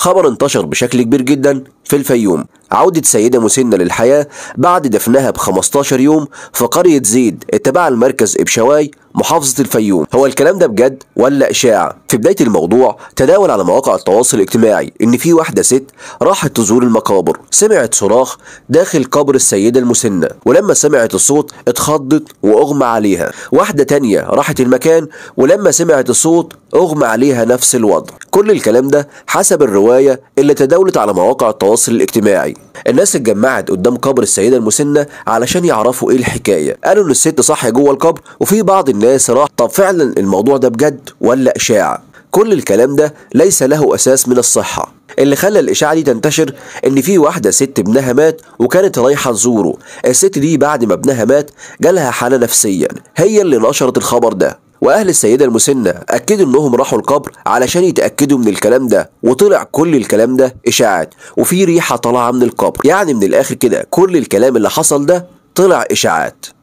خبر انتشر بشكل كبير جدا في الفيوم عودة سيدة مسنة للحياة بعد دفنها ب 15 يوم في قرية زيد اتبع المركز إبشواي محافظة الفيوم هو الكلام ده بجد ولا إشاعة؟ في بداية الموضوع تداول على مواقع التواصل الاجتماعي إن في واحدة ست راحت تزور المقابر سمعت صراخ داخل قبر السيدة المسنة ولما سمعت الصوت اتخضت وأغمى عليها واحدة تانية راحت المكان ولما سمعت الصوت أغمى عليها نفس الوضع كل الكلام ده حسب الرواية اللي تداولت على مواقع التواصل الاجتماعي الناس اتجمعت قدام قبر السيدة المسنة علشان يعرفوا إيه الحكاية قالوا إن الست صح جوه القبر وفي بعض الناس راح طب فعلا الموضوع ده بجد ولا إشاعة؟ كل الكلام ده ليس له أساس من الصحة اللي خلى الإشاعة دي تنتشر إن في واحدة ست ابنها مات وكانت رايحة تزوره الست دي بعد ما ابنها مات جالها حالة نفسيا هي اللي نشرت الخبر ده واهل السيده المسنه اكدوا انهم راحوا القبر علشان يتاكدوا من الكلام ده وطلع كل الكلام ده اشاعات وفي ريحه طالعه من القبر يعني من الاخر كده كل الكلام اللي حصل ده طلع اشاعات